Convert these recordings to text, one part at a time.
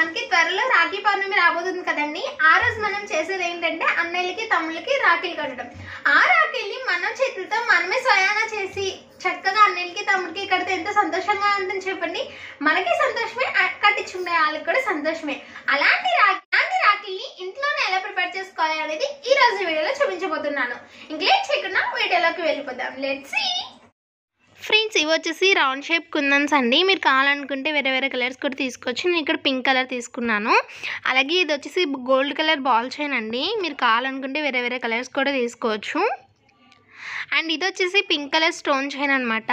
మనకి త్వరలో రాఖీ పౌర్ణమి రాబోతుంది కదండి ఆ రోజు మనం చేసేది ఏంటంటే అన్నయ్యలకి తమ్ముళ్ళకి రాఖీలు కట్టడం ఆ రాఖీల్ని మన చేతులతో మనమే స్వయానా చేసి చక్కగా అన్నయ్యలకి తమ్ముడికి కడితే ఎంతో సంతోషంగా ఉందని చెప్పండి మనకి సంతోషమే కట్టించుండే వాళ్ళకి కూడా సంతోషమే అలాంటి రాఖీ అలాంటి రాఖీల్ని ఇంట్లోనే ఎలా ప్రిపేర్ చేసుకోవాలి అనేది ఈ రోజు వీడియోలో చూపించబోతున్నాను ఇంకేం చేయకుండా వీడియోలోకి వెళ్ళిపోదాం లెట్ సీ ఫ్రెండ్స్ ఇవి వచ్చేసి రౌండ్ షేప్ కుందన్స్ అండి మీరు కావాలనుకుంటే వేరే వేరే కలర్స్ కూడా తీసుకోవచ్చు నేను ఇక్కడ పింక్ కలర్ తీసుకున్నాను అలాగే ఇది వచ్చేసి గోల్డ్ కలర్ బాల్ చైన్ అండి మీరు కావాలనుకుంటే వేరే వేరే కలర్స్ కూడా తీసుకోవచ్చు అండ్ ఇది వచ్చేసి పింక్ కలర్ స్టోన్ చైన్ అనమాట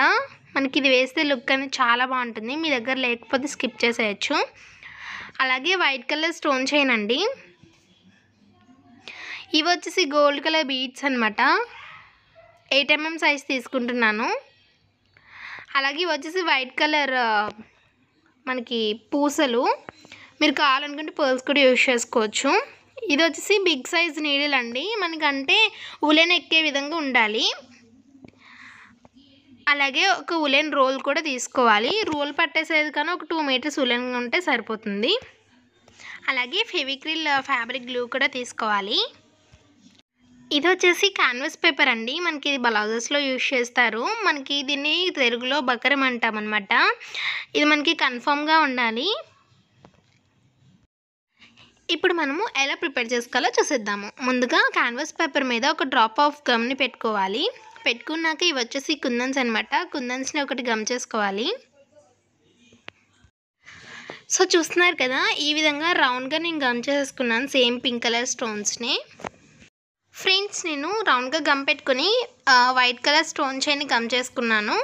మనకి ఇది వేస్తే లుక్ అనేది చాలా బాగుంటుంది మీ దగ్గర లేకపోతే స్కిప్ చేసేయచ్చు అలాగే వైట్ కలర్ స్టోన్ చైన్ అండి ఇవి వచ్చేసి గోల్డ్ కలర్ బీడ్స్ అనమాట ఎయిట్ ఎంఎం సైజ్ తీసుకుంటున్నాను అలాగే వచ్చేసి వైట్ కలర్ మనకి పూసలు మీరు కావాలనుకుంటే పర్ల్స్ కూడా యూజ్ చేసుకోవచ్చు ఇది వచ్చేసి బిగ్ సైజ్ నీడిల్ అండి మనకంటే ఉలెన్ ఎక్కే విధంగా ఉండాలి అలాగే ఒక ఉలెన్ రోల్ కూడా తీసుకోవాలి రోల్ పట్టేసేది కానీ ఒక టూ మీటర్స్ ఉలెన్ ఉంటే సరిపోతుంది అలాగే ఫెవిక్రిల్ ఫ్యాబ్రిక్ గ్లూ కూడా తీసుకోవాలి ఇది వచ్చేసి క్యాన్వస్ పేపర్ అండి మనకి ఇది బ్లౌజెస్లో యూజ్ చేస్తారు మనకి దీన్ని తెలుగులో బకరం అంటాం అనమాట ఇది మనకి కన్ఫామ్గా ఉండాలి ఇప్పుడు మనము ఎలా ప్రిపేర్ చేసుకోవాలో చూసేద్దాము ముందుగా కాన్వాస్ పేపర్ మీద ఒక డ్రాప్ ఆఫ్ గమ్ని పెట్టుకోవాలి పెట్టుకున్నాక ఇవి వచ్చేసి కుందన్స్ అనమాట కుందన్స్ని ఒకటి గమ్ చేసుకోవాలి సో చూస్తున్నారు కదా ఈ విధంగా రౌండ్గా నేను గమ్ చేసుకున్నాను సేమ్ పింక్ కలర్ స్టోన్స్ని ఫ్రెండ్స్ నేను రౌండ్గా గమ్ పెట్టుకుని white colour stone chain gum చేసుకున్నాను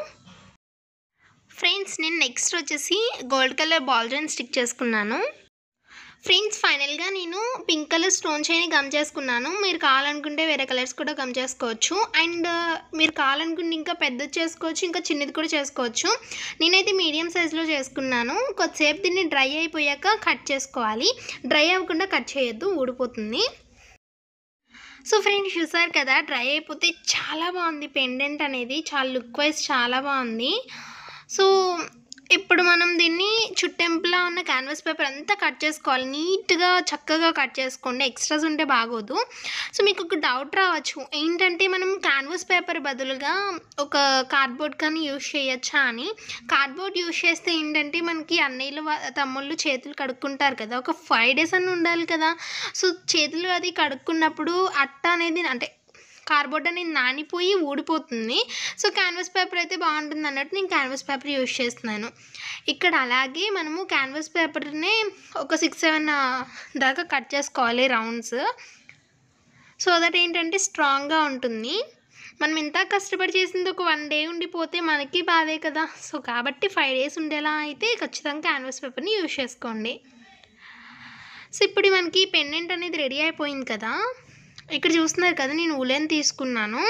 ఫ్రెండ్స్ నేను నెక్స్ట్ వచ్చేసి gold colour ball chain stick చేసుకున్నాను ఫ్రెండ్స్ ఫైనల్గా నేను pink colour stone chain gum చేసుకున్నాను మీరు కావాలనుకుంటే వేరే కలర్స్ కూడా గమ్ చేసుకోవచ్చు అండ్ మీరు కావాలనుకుంటే ఇంకా పెద్దది చేసుకోవచ్చు ఇంకా చిన్నది కూడా చేసుకోవచ్చు నేనైతే మీడియం సైజులో చేసుకున్నాను కొద్దిసేపు దీన్ని డ్రై అయిపోయాక కట్ చేసుకోవాలి డ్రై అవ్వకుండా కట్ చేయొద్దు ఊడిపోతుంది సో ఫ్రెండ్స్ చూసారు కదా డ్రై అయిపోతే చాలా బాగుంది పెండెంట్ అనేది చాలా లుక్ వైజ్ చాలా బాగుంది సో ఇప్పుడు మనం దీన్ని చుట్టెంపులా ఉన్న క్యాన్వాస్ పేపర్ అంతా కట్ చేసుకోవాలి నీట్గా చక్కగా కట్ చేసుకోండి ఎక్స్ట్రాస్ ఉంటే బాగోదు సో మీకు ఒక డౌట్ రావచ్చు ఏంటంటే మనం క్యాన్వాస్ పేపర్ బదులుగా ఒక కార్డ్బోర్డ్ కానీ యూజ్ చేయొచ్చా అని కార్డ్బోర్డ్ యూజ్ చేస్తే ఏంటంటే మనకి అన్నయ్యలు తమ్ముళ్ళు చేతులు కడుక్కుంటారు కదా ఒక ఫైవ్ డేస్ అని ఉండాలి కదా సో చేతులు అది కడుక్కున్నప్పుడు అట్ట అనేది అంటే కార్బోర్డ్ అనేది నానిపోయి ఊడిపోతుంది సో క్యాన్వాస్ పేపర్ అయితే బాగుంటుంది అన్నట్టు నేను క్యాన్వాస్ పేపర్ యూజ్ చేస్తున్నాను ఇక్కడ అలాగే మనము క్యాన్వాస్ పేపర్ని ఒక సిక్స్ సెవెన్ దాకా కట్ చేసుకోవాలి రౌండ్స్ సో దట్ ఏంటంటే స్ట్రాంగ్గా ఉంటుంది మనం ఇంత కష్టపడి చేసింది ఒక వన్ డే ఉండిపోతే మనకి బాధే కదా సో కాబట్టి ఫైవ్ డేస్ ఉండేలా అయితే ఖచ్చితంగా క్యాన్వాస్ పేపర్ని యూజ్ చేసుకోండి సో ఇప్పుడు మనకి పెన్నెంట్ అనేది రెడీ అయిపోయింది కదా ఇక్కడ చూస్తున్నారు కదా నేను ఉలెన్ తీసుకున్నాను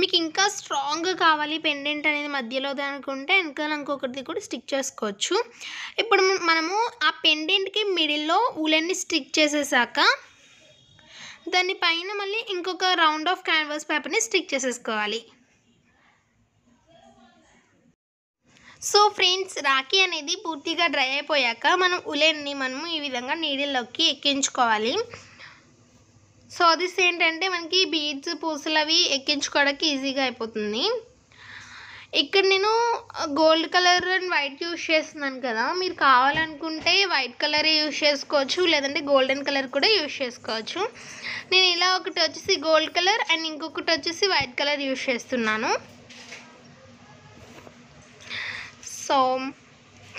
మీకు ఇంకా స్ట్రాంగ్గా కావాలి పెండెంట్ అనేది మధ్యలో అనుకుంటే వెనకాల ఇంకొకటిది కూడా స్టిక్ చేసుకోవచ్చు ఇప్పుడు మనము ఆ పెండెంట్కి మిడిల్లో ఉలెన్ని స్టిక్ చేసేసాక దానిపైన మళ్ళీ ఇంకొక రౌండ్ ఆఫ్ క్యాన్వాస్ పేపర్ని స్టిక్ చేసేసుకోవాలి సో ఫ్రెండ్స్ రాఖీ అనేది పూర్తిగా డ్రై అయిపోయాక మనం ఉలెన్ని మనము ఈ విధంగా నీళ్ళలోకి ఎక్కించుకోవాలి సో అది ఏంటంటే మనకి బీడ్స్ పూసలు అవి ఎక్కించుకోవడానికి ఈజీగా అయిపోతుంది ఇక్కడ నేను gold colour and white use చేస్తున్నాను కదా మీరు కావాలనుకుంటే వైట్ కలర్ యూజ్ చేసుకోవచ్చు లేదంటే గోల్డెన్ కలర్ కూడా యూజ్ చేసుకోవచ్చు నేను ఇలా ఒకటి వచ్చేసి గోల్డ్ కలర్ అండ్ ఇంకొకటి వచ్చేసి వైట్ కలర్ యూజ్ చేస్తున్నాను సో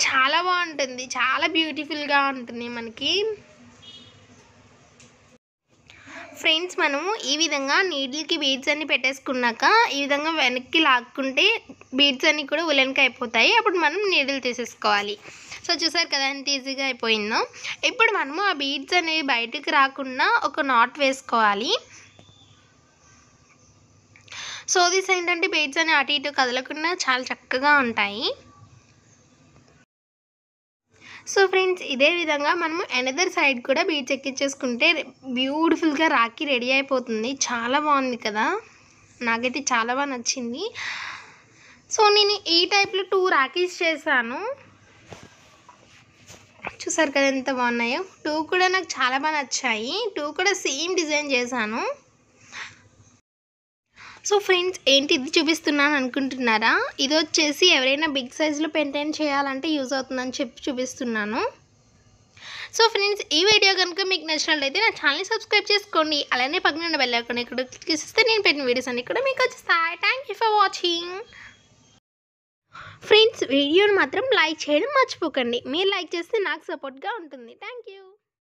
చాలా బాగుంటుంది చాలా బ్యూటిఫుల్గా ఉంటుంది మనకి ఫ్రెండ్స్ మనము ఈ విధంగా నీడిల్కి బీడ్స్ అన్ని పెట్టేసుకున్నాక ఈ విధంగా వెనక్కి లాక్కుంటే బీడ్స్ అన్ని కూడా ఉలెన్కి అయిపోతాయి అప్పుడు మనం నీడిల్ తీసేసుకోవాలి సో చూసారు కదా ఎంత ఈజీగా అయిపోయిందో ఇప్పుడు మనము ఆ బీడ్స్ అనేవి బయటకు రాకుండా ఒక నాట్ వేసుకోవాలి సో దిస్ ఏంటంటే బీడ్స్ అనేవి అటు ఇటు కదలకుండా చాలా చక్కగా ఉంటాయి సో ఫ్రెండ్స్ ఇదే విధంగా మనము ఎనదర్ సైడ్ కూడా బీచ్ ఎక్కించేసుకుంటే బ్యూటిఫుల్గా రాఖీ రెడీ అయిపోతుంది చాలా బాగుంది కదా నాకైతే చాలా బాగా నచ్చింది సో నేను ఈ టైప్లో టూ రాఖీస్ చేశాను చూసారు కదా ఎంత బాగున్నాయో టూ కూడా నాకు చాలా బాగా నచ్చాయి టూ కూడా సేమ్ డిజైన్ చేశాను సో ఫ్రెండ్స్ ఏంటి ఇది చూపిస్తున్నాను అనుకుంటున్నారా ఇది వచ్చేసి ఎవరైనా బిగ్ సైజులో పెయింటైన్ చేయాలంటే యూజ్ అవుతుందని చెప్పి చూపిస్తున్నాను సో ఫ్రెండ్స్ ఈ వీడియో కనుక మీకు నచ్చినట్లయితే నా ఛానల్ని సబ్స్క్రైబ్ చేసుకోండి అలానే పక్కన ఉన్న బెల్ ఐకాన్ ఇక్కడ క్లిక్ చేస్తే నేను పెట్టిన వీడియోస్ అన్ని కూడా మీకు వచ్చేస్తాయి thank you for watching friends వీడియోని మాత్రం లైక్ చేయడం మర్చిపోకండి మీరు లైక్ చేస్తే నాకు సపోర్ట్గా ఉంటుంది థ్యాంక్ యూ